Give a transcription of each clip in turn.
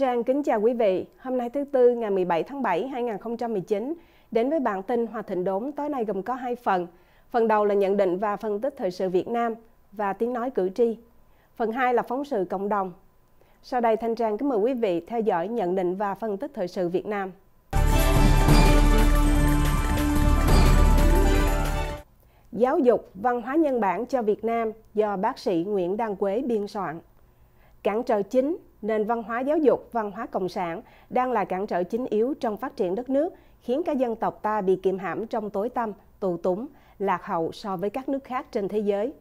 Trang kính chào quý vị. Hôm nay thứ Tư ngày 17 tháng 7 2019 đến với bản tin Hòa Thịnh Đốn tối nay gồm có hai phần. Phần đầu là nhận định và phân tích thời sự Việt Nam và tiếng nói cử tri. Phần 2 là phóng sự cộng đồng. Sau đây Thanh Trang kính mời quý vị theo dõi nhận định và phân tích thời sự Việt Nam. Giáo dục văn hóa nhân bản cho Việt Nam do bác sĩ Nguyễn Đăng Quế biên soạn. Cản trở chính nền văn hóa giáo dục, văn hóa cộng sản đang là cản trở chính yếu trong phát triển đất nước, khiến các dân tộc ta bị kiềm hãm trong tối tăm, tù túng, lạc hậu so với các nước khác trên thế giới.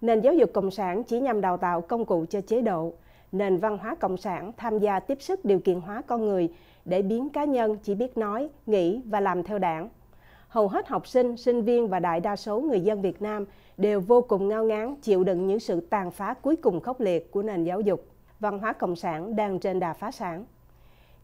Nền giáo dục cộng sản chỉ nhằm đào tạo công cụ cho chế độ. Nền văn hóa cộng sản tham gia tiếp sức điều kiện hóa con người để biến cá nhân chỉ biết nói, nghĩ và làm theo đảng. Hầu hết học sinh, sinh viên và đại đa số người dân Việt Nam đều vô cùng ngao ngán chịu đựng những sự tàn phá cuối cùng khốc liệt của nền giáo dục văn hóa cộng sản đang trên đà phá sản.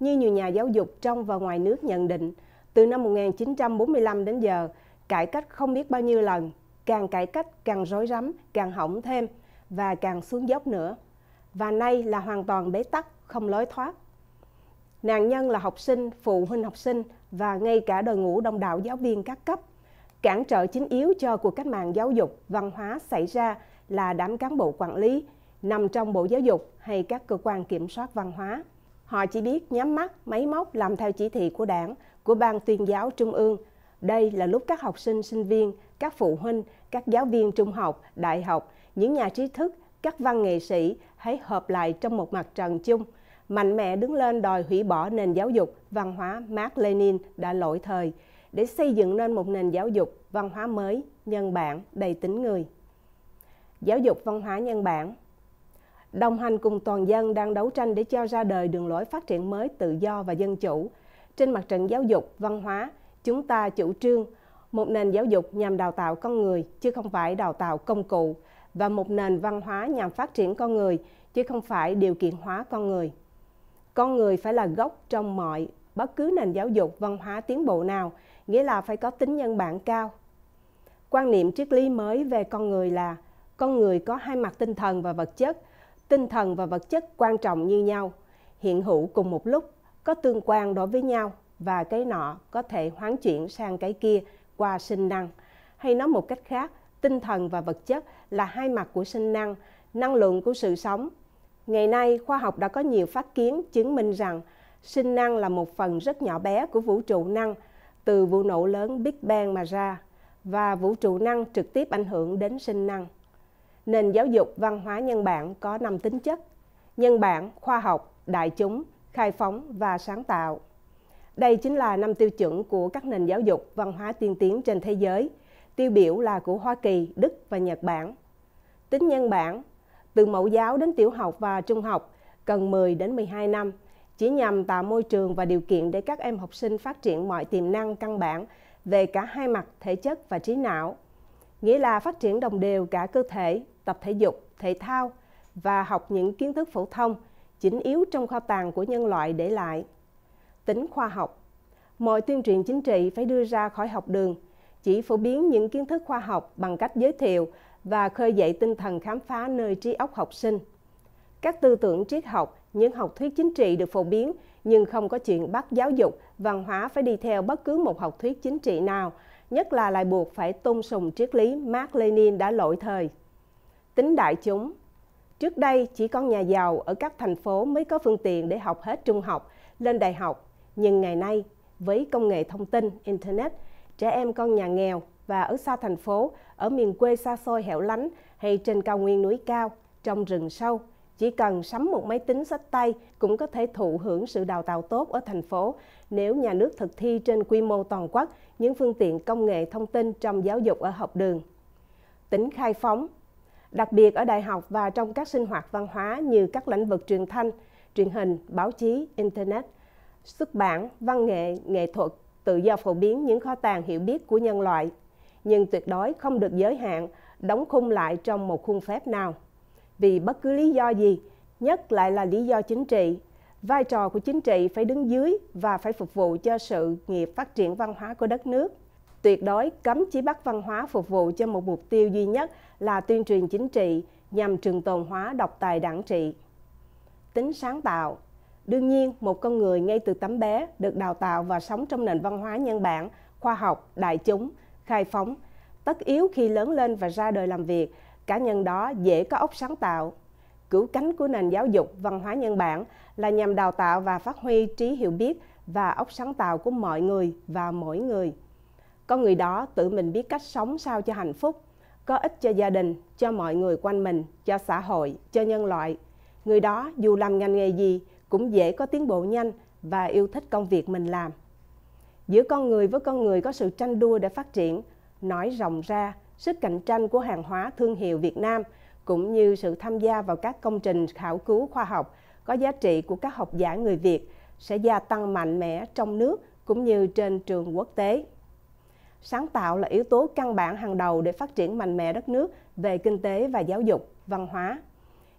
Như nhiều nhà giáo dục trong và ngoài nước nhận định, từ năm 1945 đến giờ, cải cách không biết bao nhiêu lần, càng cải cách càng rối rắm, càng hỏng thêm và càng xuống dốc nữa. Và nay là hoàn toàn bế tắc, không lối thoát. Nạn nhân là học sinh, phụ huynh học sinh và ngay cả đội ngũ đông đảo giáo viên các cấp. Cản trở chính yếu cho cuộc cách mạng giáo dục, văn hóa xảy ra là đám cán bộ quản lý, nằm trong Bộ Giáo dục hay các cơ quan kiểm soát văn hóa. Họ chỉ biết nhắm mắt, máy móc làm theo chỉ thị của đảng, của ban tuyên giáo trung ương. Đây là lúc các học sinh, sinh viên, các phụ huynh, các giáo viên trung học, đại học, những nhà trí thức, các văn nghệ sĩ hãy hợp lại trong một mặt trận chung, mạnh mẽ đứng lên đòi hủy bỏ nền giáo dục, văn hóa Mark Lenin đã lỗi thời, để xây dựng nên một nền giáo dục, văn hóa mới, nhân bản, đầy tính người. Giáo dục văn hóa nhân bản đồng hành cùng toàn dân đang đấu tranh để cho ra đời đường lối phát triển mới tự do và dân chủ. Trên mặt trận giáo dục, văn hóa, chúng ta chủ trương một nền giáo dục nhằm đào tạo con người chứ không phải đào tạo công cụ và một nền văn hóa nhằm phát triển con người chứ không phải điều kiện hóa con người. Con người phải là gốc trong mọi bất cứ nền giáo dục văn hóa tiến bộ nào, nghĩa là phải có tính nhân bản cao. Quan niệm triết lý mới về con người là con người có hai mặt tinh thần và vật chất – tinh thần và vật chất quan trọng như nhau, hiện hữu cùng một lúc, có tương quan đối với nhau và cái nọ có thể hoán chuyển sang cái kia qua sinh năng. Hay nói một cách khác, tinh thần và vật chất là hai mặt của sinh năng, năng lượng của sự sống. Ngày nay, khoa học đã có nhiều phát kiến chứng minh rằng sinh năng là một phần rất nhỏ bé của vũ trụ năng từ vụ nổ lớn Big Bang mà ra và vũ trụ năng trực tiếp ảnh hưởng đến sinh năng nền giáo dục văn hóa nhân bản có 5 tính chất: nhân bản, khoa học, đại chúng, khai phóng và sáng tạo. Đây chính là năm tiêu chuẩn của các nền giáo dục văn hóa tiên tiến trên thế giới, tiêu biểu là của Hoa Kỳ, Đức và Nhật Bản. Tính nhân bản, từ mẫu giáo đến tiểu học và trung học cần 10 đến 12 năm, chỉ nhằm tạo môi trường và điều kiện để các em học sinh phát triển mọi tiềm năng căn bản về cả hai mặt thể chất và trí não nghĩa là phát triển đồng đều cả cơ thể, tập thể dục, thể thao và học những kiến thức phổ thông chính yếu trong kho tàng của nhân loại để lại. Tính khoa học Mọi tuyên truyền chính trị phải đưa ra khỏi học đường, chỉ phổ biến những kiến thức khoa học bằng cách giới thiệu và khơi dậy tinh thần khám phá nơi trí óc học sinh. Các tư tưởng triết học, những học thuyết chính trị được phổ biến nhưng không có chuyện bắt giáo dục, văn hóa phải đi theo bất cứ một học thuyết chính trị nào, nhất là lại buộc phải tôn sùng triết lý Mark Lenin đã lỗi thời tính đại chúng. Trước đây chỉ có nhà giàu ở các thành phố mới có phương tiện để học hết trung học, lên đại học, nhưng ngày nay với công nghệ thông tin, internet, trẻ em con nhà nghèo và ở xa thành phố, ở miền quê xa xôi hẻo lánh hay trên cao nguyên núi cao, trong rừng sâu, chỉ cần sắm một máy tính sách tay cũng có thể thụ hưởng sự đào tạo tốt ở thành phố nếu nhà nước thực thi trên quy mô toàn quốc những phương tiện công nghệ thông tin trong giáo dục ở học đường. tính Khai Phóng đặc biệt ở đại học và trong các sinh hoạt văn hóa như các lĩnh vực truyền thanh, truyền hình, báo chí, internet, xuất bản, văn nghệ, nghệ thuật, tự do phổ biến những kho tàng hiểu biết của nhân loại, nhưng tuyệt đối không được giới hạn, đóng khung lại trong một khuôn phép nào. Vì bất cứ lý do gì, nhất lại là lý do chính trị, vai trò của chính trị phải đứng dưới và phải phục vụ cho sự nghiệp phát triển văn hóa của đất nước tuyệt đối cấm chỉ bắt văn hóa phục vụ cho một mục tiêu duy nhất là tuyên truyền chính trị nhằm trường tồn hóa độc tài đảng trị. Tính sáng tạo Đương nhiên, một con người ngay từ tấm bé được đào tạo và sống trong nền văn hóa nhân bản, khoa học, đại chúng, khai phóng. Tất yếu khi lớn lên và ra đời làm việc, cá nhân đó dễ có óc sáng tạo. Cửu cánh của nền giáo dục văn hóa nhân bản là nhằm đào tạo và phát huy trí hiểu biết và óc sáng tạo của mọi người và mỗi người. Có người đó tự mình biết cách sống sao cho hạnh phúc, có ích cho gia đình, cho mọi người quanh mình, cho xã hội, cho nhân loại. Người đó dù làm ngành nghề gì cũng dễ có tiến bộ nhanh và yêu thích công việc mình làm. Giữa con người với con người có sự tranh đua để phát triển, nói rộng ra, sức cạnh tranh của hàng hóa thương hiệu Việt Nam cũng như sự tham gia vào các công trình khảo cứu khoa học có giá trị của các học giả người Việt sẽ gia tăng mạnh mẽ trong nước cũng như trên trường quốc tế sáng tạo là yếu tố căn bản hàng đầu để phát triển mạnh mẽ đất nước về kinh tế và giáo dục, văn hóa,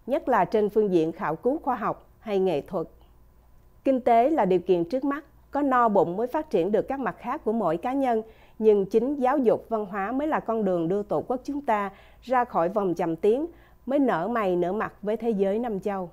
nhất là trên phương diện khảo cứu khoa học hay nghệ thuật. Kinh tế là điều kiện trước mắt, có no bụng mới phát triển được các mặt khác của mỗi cá nhân, nhưng chính giáo dục văn hóa mới là con đường đưa Tổ quốc chúng ta ra khỏi vòng chầm tiếng, mới nở mày nở mặt với thế giới năm châu.